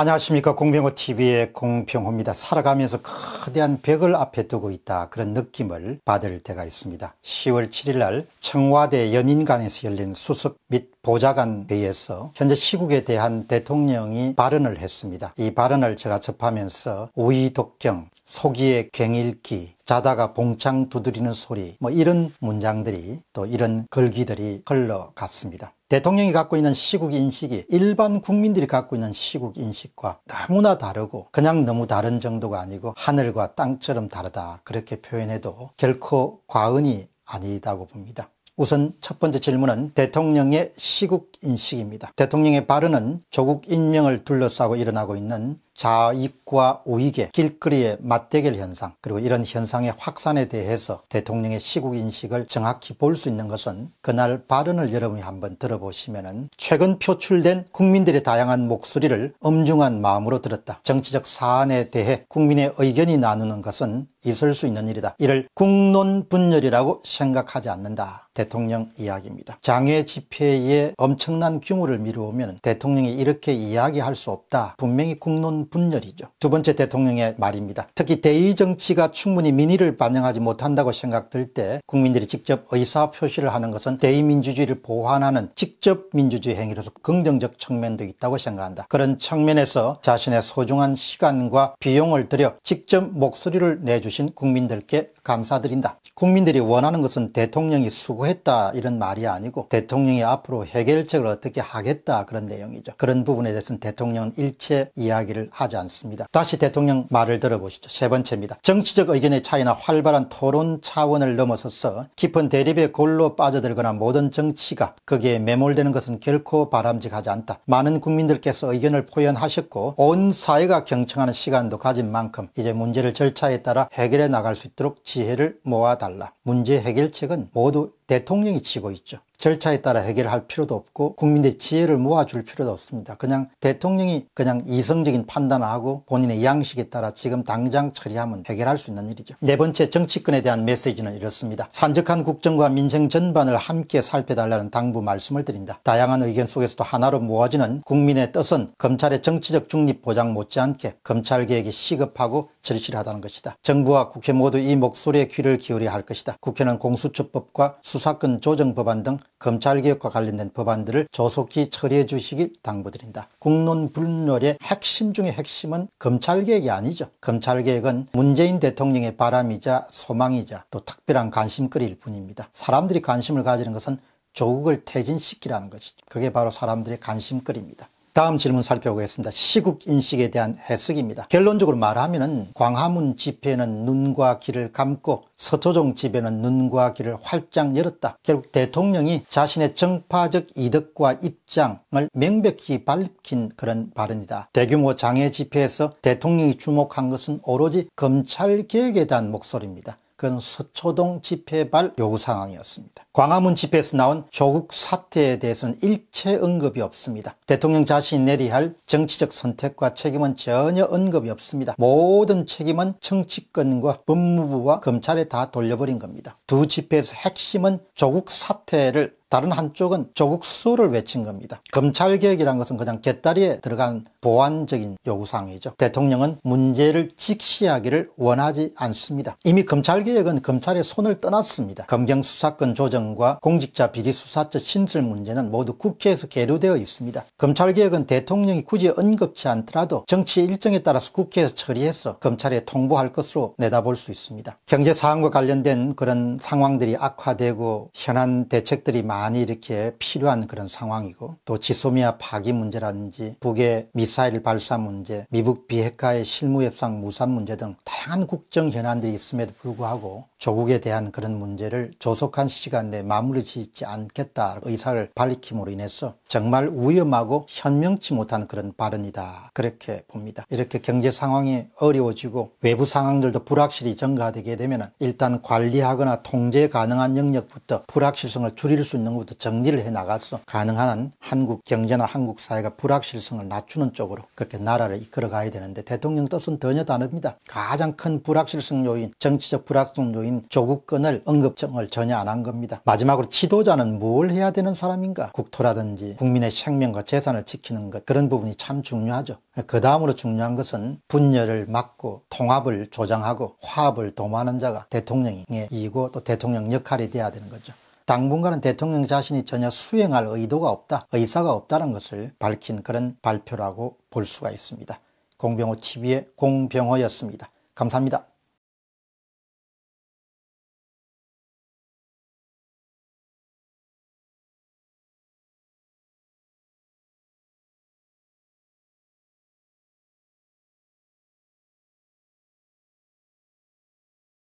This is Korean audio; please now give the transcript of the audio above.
안녕하십니까 공병호TV의 공병호입니다. 살아가면서 거대한 벽을 앞에 두고 있다 그런 느낌을 받을 때가 있습니다. 10월 7일날 청와대 연인관에서 열린 수석 및 보좌관 회의에서 현재 시국에 대한 대통령이 발언을 했습니다. 이 발언을 제가 접하면서 우이독경 속이의 괭일기, 자다가 봉창 두드리는 소리 뭐 이런 문장들이 또 이런 글귀들이 흘러갔습니다. 대통령이 갖고 있는 시국 인식이 일반 국민들이 갖고 있는 시국 인식과 너무나 다르고 그냥 너무 다른 정도가 아니고 하늘과 땅처럼 다르다 그렇게 표현해도 결코 과언이 아니다고 봅니다. 우선 첫 번째 질문은 대통령의 시국 인식입니다. 대통령의 발언은 조국 인명을 둘러싸고 일어나고 있는 좌익과 우익의 길거리의 맞대결 현상 그리고 이런 현상의 확산에 대해서 대통령의 시국 인식을 정확히 볼 수 있는 것은 그날 발언을 여러분이 한번 들어보시면 은 최근 표출된 국민들의 다양한 목소리를 엄중한 마음으로 들었다. 정치적 사안에 대해 국민의 의견이 나누는 것은 있을 수 있는 일이다. 이를 국론 분열이라고 생각하지 않는다. 대통령 이야기입니다. 장외 집회의 엄청난 규모를 미루면 대통령이 이렇게 이야기할 수 없다. 분명히 국론 분열이죠. 두 번째 대통령의 말입니다. 특히 대의 정치가 충분히 민의를 반영하지 못한다고 생각될 때 국민들이 직접 의사 표시를 하는 것은 대의 민주주의를 보완하는 직접 민주주의 행위로서 긍정적 측면도 있다고 생각한다. 그런 측면에서 자신의 소중한 시간과 비용을 들여 직접 목소리를 내주신 국민들께 감사드린다. 국민들이 원하는 것은 대통령이 수고했다 이런 말이 아니고 대통령이 앞으로 해결책을 어떻게 하겠다 그런 내용이죠. 그런 부분에 대해서는 대통령은 일체 이야기를 하지 않습니다. 다시 대통령 말을 들어보시죠. 세 번째입니다. 정치적 의견의 차이나 활발한 토론 차원을 넘어서서 깊은 대립의 골로 빠져들거나 모든 정치가 거기에 매몰되는 것은 결코 바람직하지 않다. 많은 국민들께서 의견을 표현하셨고 온 사회가 경청하는 시간도 가진 만큼 이제 문제를 절차에 따라 해결해 나갈 수 있도록 지 지혜를 모아달라. 문제 해결책은 모두 대통령이 치고 있죠. 절차에 따라 해결할 필요도 없고 국민의 지혜를 모아줄 필요도 없습니다. 그냥 대통령이 그냥 이성적인 판단하고 본인의 양식에 따라 지금 당장 처리하면 해결할 수 있는 일이죠. 네 번째 정치권에 대한 메시지는 이렇습니다. 산적한 국정과 민생 전반을 함께 살펴달라는 당부 말씀을 드린다. 다양한 의견 속에서도 하나로 모아지는 국민의 뜻은 검찰의 정치적 중립 보장 못지않게 검찰개혁이 시급하고 절실하다는 것이다. 정부와 국회 모두 이 목소리에 귀를 기울여야 할 것이다. 국회는 공수처법과 수사권 조정법안 등 검찰개혁과 관련된 법안들을 조속히 처리해 주시길 당부드립니다. 국론분열의 핵심 중의 핵심은 검찰개혁이 아니죠. 검찰개혁은 문재인 대통령의 바람이자 소망이자 또 특별한 관심거리일 뿐입니다. 사람들이 관심을 가지는 것은 조국을 퇴진시키라는 것이죠. 그게 바로 사람들의 관심거리입니다. 다음 질문 살펴보겠습니다. 시국 인식에 대한 해석입니다. 결론적으로 말하면 광화문 집회는 눈과 귀를 감고 서초동 집회는 눈과 귀를 활짝 열었다. 결국 대통령이 자신의 정파적 이득과 입장을 명백히 밝힌 그런 발언이다. 대규모 장애 집회에서 대통령이 주목한 것은 오로지 검찰 개혁에 대한 목소리입니다. 그건 서초동 집회발 요구 사항이었습니다 광화문 집회에서 나온 조국 사태에 대해서는 일체 언급이 없습니다. 대통령 자신이 내리할 정치적 선택과 책임은 전혀 언급이 없습니다. 모든 책임은 정치권과 법무부와 검찰에 다 돌려버린 겁니다. 두 집회에서 핵심은 조국 사태를 다른 한쪽은 조국수를 외친 겁니다. 검찰개혁이란 것은 그냥 개다리에 들어간 보완적인 요구사항이죠. 대통령은 문제를 직시하기를 원하지 않습니다. 이미 검찰개혁은 검찰의 손을 떠났습니다. 검경수사권 조정과 공직자 비리수사처 신설 문제는 모두 국회에서 계류되어 있습니다. 검찰개혁은 대통령이 굳이 언급치 않더라도 정치의 일정에 따라서 국회에서 처리해서 검찰에 통보할 것으로 내다볼 수 있습니다. 경제 상황과 관련된 그런 상황들이 악화되고 현안 대책들이 많 많이 이렇게 필요한 그런 상황이고 또 지소미아 파기 문제라든지 북의 미사일 발사 문제, 미국 비핵화의 실무협상 무산 문제 등 다양한 국정 현안들이 있음에도 불구하고 조국에 대한 그런 문제를 조속한 시간 내에 마무리 짓지 않겠다 의사를 밝힘으로 인해서 정말 위험하고 현명치 못한 그런 발언이다 그렇게 봅니다. 이렇게 경제 상황이 어려워지고 외부 상황들도 불확실히 증가되게 되면 일단 관리하거나 통제 가능한 영역부터 불확실성을 줄일 수 있는 것부터 정리를 해나가서 가능한 한국 경제나 한국 사회가 불확실성을 낮추는 쪽으로 그렇게 나라를 이끌어 가야 되는데 대통령 뜻은 전혀 다릅니다. 가장 큰 불확실성 요인 정치적 불확실성 요인 정인조국권을 언급정을 전혀 안 한 겁니다. 마지막으로 지도자는 뭘 해야 되는 사람인가? 국토라든지 국민의 생명과 재산을 지키는 것 그런 부분이 참 중요하죠. 그 다음으로 중요한 것은 분열을 막고 통합을 조장하고 화합을 도모하는 자가 대통령의 이고 또 대통령 역할이 돼야 되는 거죠. 당분간은 대통령 자신이 전혀 수행할 의도가 없다, 의사가 없다는 것을 밝힌 그런 발표라고 볼 수가 있습니다. 공병호 TV의 공병호였습니다. 감사합니다.